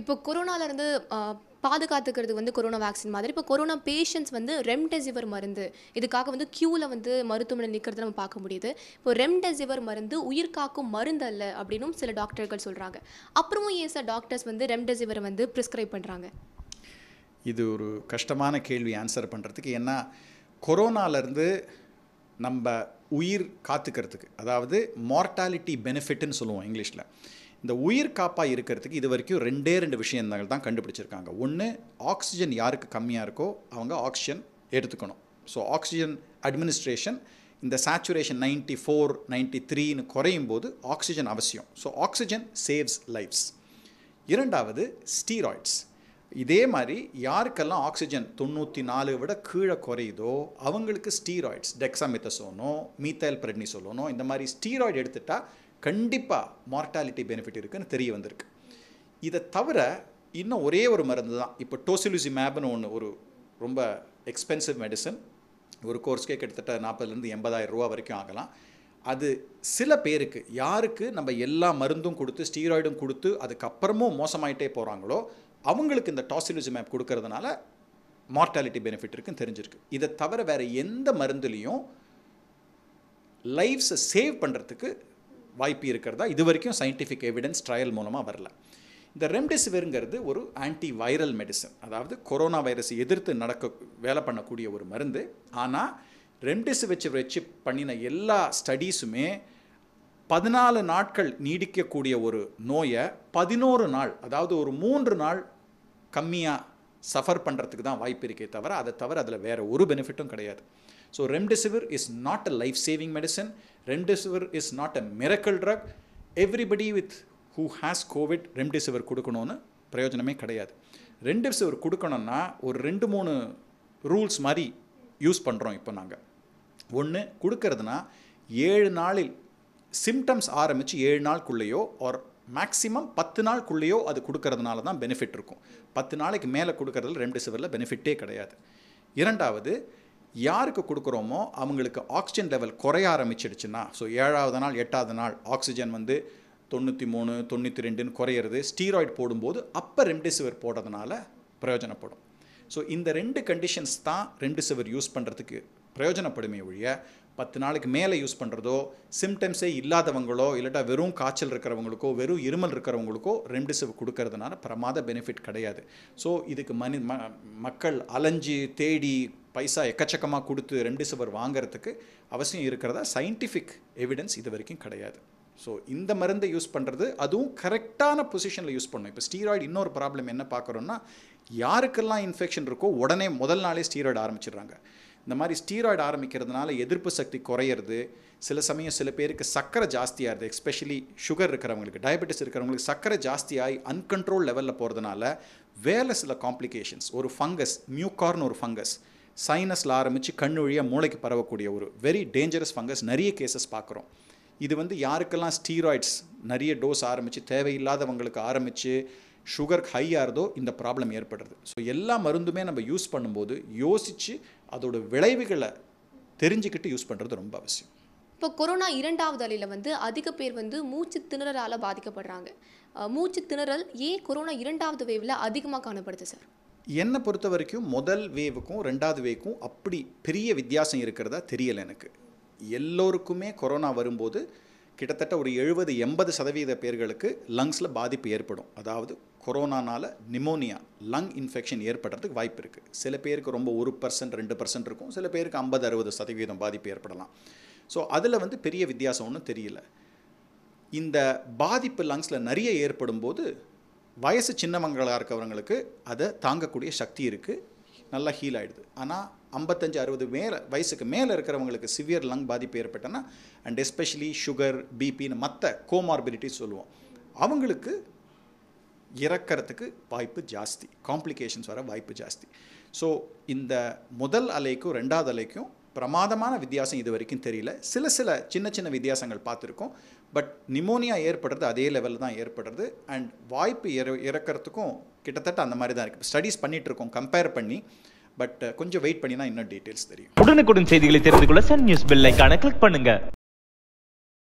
இப்போ கொரோனாவிலேருந்து பாதுகாத்துக்கிறது வந்து corona vaccine மாதிரி இப்போ கொரோனா பேஷண்ட்ஸ் வந்து ரெம்டெசிவர் மருந்து இதுக்காக வந்து க்யூவில் வந்து மருத்துவமனை நிற்கிறது நம்ம பார்க்க முடியுது இப்போ ரெம்டெசிவர் மருந்து உயிர் காக்கும் மருந்து அல்ல அப்படின்னும் சில டாக்டர்கள் சொல்கிறாங்க அப்புறமும் ஏன் சார் டாக்டர்ஸ் வந்து ரெம்டெசிவரை வந்து ப்ரிஸ்கிரைப் பண்ணுறாங்க இது ஒரு கஷ்டமான கேள்வி ஆன்சர் பண்ணுறதுக்கு ஏன்னா கொரோனாலேருந்து நம்ம உயிர் காத்துக்கிறதுக்கு அதாவது மார்ட்டாலிட்டி பெனிஃபிட்னு சொல்லுவோம் இங்கிலீஷில் இந்த உயிர் காப்பாக இருக்கிறதுக்கு இது வரைக்கும் ரெண்டே ரெண்டு விஷயங்கள் தான் கண்டுபிடிச்சிருக்காங்க ஒன்று ஆக்சிஜன் யாருக்கு கம்மியாக இருக்கோ அவங்க ஆக்சிஜன் எடுத்துக்கணும் ஸோ ஆக்சிஜன் அட்மினிஸ்ட்ரேஷன் இந்த சேச்சுரேஷன் நைன்ட்டி ஃபோர் நைன்ட்டி த்ரீன்னு குறையும் போது ஆக்சிஜன் அவசியம் ஸோ ஆக்சிஜன் சேவ்ஸ் லைஃப்ஸ் இரண்டாவது ஸ்டீராய்ட்ஸ் இதே மாதிரி யாருக்கெல்லாம் ஆக்சிஜன் தொண்ணூற்றி நாலு விட கீழே குறையுதோ அவங்களுக்கு ஸ்டீராய்ட்ஸ் டெக்ஸாமித்தசோனோ மீத்தைல் பிரெட்னிசோலோனோ இந்த மாதிரி ஸ்டீராய்டு எடுத்துட்டால் கண்டிப்பாக மார்ட்டாலிட்டி பெனிஃபிட் இருக்குதுன்னு தெரிய வந்திருக்கு இதை தவிர இன்னும் ஒரே ஒரு மருந்து தான் இப்போ டோசிலுசி மேப்னு ஒன்று ஒரு ரொம்ப எக்ஸ்பென்சிவ் மெடிசன் ஒரு கோர்ஸ்க்கே கிட்டத்தட்ட நாற்பதுலேருந்து எண்பதாயிரம் ரூபா வரைக்கும் ஆகலாம் அது சில பேருக்கு யாருக்கு நம்ம எல்லா மருந்தும் கொடுத்து ஸ்டீராய்டும் கொடுத்து அதுக்கப்புறமும் மோசமாயிட்டே போகிறாங்களோ அவங்களுக்கு இந்த டாசிலுஜி மேப் கொடுக்கறதுனால மார்ட்டாலிட்டி பெனிஃபிட் இருக்குன்னு தெரிஞ்சிருக்கு இதை தவிர வேறு எந்த மருந்துலேயும் லைஃப்ஸை சேவ் பண்ணுறதுக்கு வாய்ப்பு இருக்கிறதா இது வரைக்கும் சயின்டிஃபிக் எவிடன்ஸ் ட்ரையல் மூலமாக வரல இந்த ரெம்டெசிவிருங்கிறது ஒரு ஆன்டி வைரல் மெடிசன் அதாவது கொரோனா வைரஸை எதிர்த்து நடக்க வேலை பண்ணக்கூடிய ஒரு மருந்து ஆனால் ரெம்டெசிவிர் வச்சு பண்ணின எல்லா ஸ்டடீஸுமே பதினாலு நாட்கள் நீடிக்கக்கூடிய ஒரு நோயை பதினோரு நாள் அதாவது ஒரு மூன்று நாள் கம்மியாக சஃபர் பண்ணுறதுக்கு தான் வாய்ப்பு இருக்கே தவிர அதை தவிர அதில் வேறு ஒரு பெனிஃபிட்டும் கிடையாது so remdesivir is not a life saving medicine remdesivir is not a miracle drug everybody with who has covid remdesivir கொடுக்கணும்னு பிரயோஜனமே கிடையாது ரெம்டெசிவிர் கொடுக்கணும்னா ஒரு ரெண்டு மூணு ரூல்ஸ் மாதிரி யூஸ் பண்ணுறோம் இப்போ நாங்கள் ஒன்று கொடுக்கறதுனா ஏழு நாளில் சிம்டம்ஸ் ஆரம்பித்து ஏழு நாளுக்குள்ளேயோ ஒரு மேக்ஸிமம் பத்து நாளுக்குள்ளேயோ அது கொடுக்கறதுனால தான் பெனிஃபிட் இருக்கும் பத்து நாளைக்கு மேலே கொடுக்கறதுல சிவரில் பெனிஃபிட்டே கிடையாது இரண்டாவது யாருக்கு கொடுக்குறோமோ அவங்களுக்கு ஆக்சிஜன் லெவல் குறைய ஆரம்பிச்சிடுச்சுன்னா ஸோ ஏழாவது நாள் எட்டாவது நாள் ஆக்சிஜன் வந்து தொண்ணூற்றி மூணு தொண்ணூற்றி ரெண்டுன்னு குறையிறது ஸ்டீராய்டு போடும்போது அப்போ ரெம்டெசிவிர் போடுறதுனால பிரயோஜனப்படும் ஸோ இந்த ரெண்டு கண்டிஷன்ஸ் தான் ரெம்டெசிவிர் யூஸ் பண்ணுறதுக்கு பிரயோஜனப்படுமே ஒழிய பத்து நாளைக்கு மேலே யூஸ் பண்ணுறதோ சிம்டம்ஸே இல்லாதவங்களோ இல்லாட்டா வெறும் காய்ச்சல் இருக்கிறவங்களுக்கோ வெறும் இருமல் இருக்கிறவங்களுக்கோ ரெம்டெசிவிர் கொடுக்கறதுனால பிரமாத பெனிஃபிட் கிடையாது ஸோ இதுக்கு மனி ம மக்கள் அலைஞ்சு தேடி பைசா எக்கச்சக்கமாக கொடுத்து ரெம்டெசிவிர் வாங்கிறதுக்கு அவசியம் இருக்கிறதா சயின்டிஃபிக் எவிடன்ஸ் இது வரைக்கும் கிடையாது ஸோ இந்த மருந்தை யூஸ் பண்ணுறது அதுவும் கரெக்டான பொசிஷனில் யூஸ் பண்ணணும் இப்போ ஸ்டீராய்டு இன்னொரு ப்ராப்ளம் என்ன பார்க்குறோன்னா யாருக்கெல்லாம் இன்ஃபெக்ஷன் இருக்கோ உடனே முதல் நாளே ஸ்டீராய்டு ஆரம்பிச்சிடுறாங்க இந்த மாதிரி ஸ்டீராய்டு ஆரம்பிக்கிறதுனால எதிர்ப்பு சக்தி குறையிறது சில சமயம் சில பேருக்கு சக்கரை ஜாஸ்தியாகிறது எஸ்பெஷலி சுகர் இருக்கிறவங்களுக்கு டயபெட்டிஸ் இருக்கிறவங்களுக்கு சக்கரை ஜாஸ்தியாகி அன்கண்ட்ரோல் லெவலில் போகிறதுனால வேலை சில காம்ப்ளிகேஷன்ஸ் ஒரு ஃபங்கஸ் மியூகார்னு ஒரு ஃபங்கஸ் சைனஸில் ஆரம்பித்து கண் வழியாக மூளைக்கு பரவக்கூடிய ஒரு வெரி டேஞ்சரஸ் ஃபங்கஸ் நிறைய கேசஸ் பார்க்குறோம் இது வந்து யாருக்கெல்லாம் ஸ்டீராய்ட்ஸ் நிறைய டோஸ் ஆரம்பித்து தேவையில்லாதவங்களுக்கு ஆரம்பித்து சுகர் ஹையாகிறதோ இந்த ப்ராப்ளம் ஏற்படுறது ஸோ எல்லா மருந்துமே நம்ம யூஸ் பண்ணும்போது யோசித்து அதோட விளைவுகளை தெரிஞ்சுக்கிட்டு யூஸ் பண்ணுறது ரொம்ப அவசியம் இப்போ கொரோனா இரண்டாவது அலையில் வந்து அதிக பேர் வந்து மூச்சு திணறலால் பாதிக்கப்படுறாங்க மூச்சு திணறல் ஏன் கொரோனா இரண்டாவது வேவில் அதிகமாக காணப்படுது சார் என்னை பொறுத்த வரைக்கும் முதல் வேவுக்கும் ரெண்டாவது வேவுக்கும் அப்படி பெரிய வித்தியாசம் இருக்கிறதா தெரியலை எனக்கு எல்லோருக்குமே கொரோனா வரும்போது கிட்டத்தட்ட ஒரு எழுபது எண்பது சதவீத பேர்களுக்கு லங்ஸில் பாதிப்பு ஏற்படும் அதாவது கொரோனானால் நிமோனியா லங் இன்ஃபெக்ஷன் ஏற்படுறதுக்கு வாய்ப்பு இருக்குது சில பேருக்கு ரொம்ப ஒரு பர்சன்ட் ரெண்டு பர்சன்ட் இருக்கும் சில பேருக்கு ஐம்பது அறுபது சதவீதம் பாதிப்பு ஏற்படலாம் ஸோ அதில் வந்து பெரிய வித்தியாசம் ஒன்றும் தெரியல இந்த பாதிப்பு லங்ஸில் நிறைய ஏற்படும் போது வயசு சின்னவங்களாக இருக்கிறவங்களுக்கு அதை தாங்கக்கூடிய சக்தி இருக்குது நல்லா ஹீல் ஆகிடுது ஆனால் ஐம்பத்தஞ்சு அறுபது மேலே வயசுக்கு மேலே இருக்கிறவங்களுக்கு சிவியர் லங் பாதிப்பு ஏற்பட்டனா அண்ட் எஸ்பெஷலி சுகர் பிபின்னு மற்ற கோமார்பிலிட்டிஸ் சொல்லுவோம் அவங்களுக்கு இறக்கிறதுக்கு வாய்ப்பு ஜாஸ்தி காம்ப்ளிகேஷன்ஸ் வர வாய்ப்பு ஜாஸ்தி ஸோ இந்த முதல் அலைக்கும் ரெண்டாவது அலைக்கும் பிரமாதமான வித்தியாசம் இது வரைக்கும் தெரியல சில சில சின்ன சின்ன வித்தியாசங்கள் பார்த்துருக்கோம் பட் நிமோனியா ஏற்படுறது அதே லெவலில் தான் ஏற்படுறது அண்ட் வாய்ப்பு இற இறக்கிறதுக்கும் கிட்டத்தட்ட அந்த மாதிரி தான் இருக்குது ஸ்டடீஸ் பண்ணிகிட்ருக்கோம் கம்பேர் பண்ணி பட் கொஞ்சம் வெயிட் பண்ணி தான் இன்னும் டீட்டெயில்ஸ் தெரியும் உடனுக்குடன் செய்திகளை தெரிந்து கொள்ள சன் நியூஸ் பில்லைக்கான கிளிக் பண்ணுங்கள்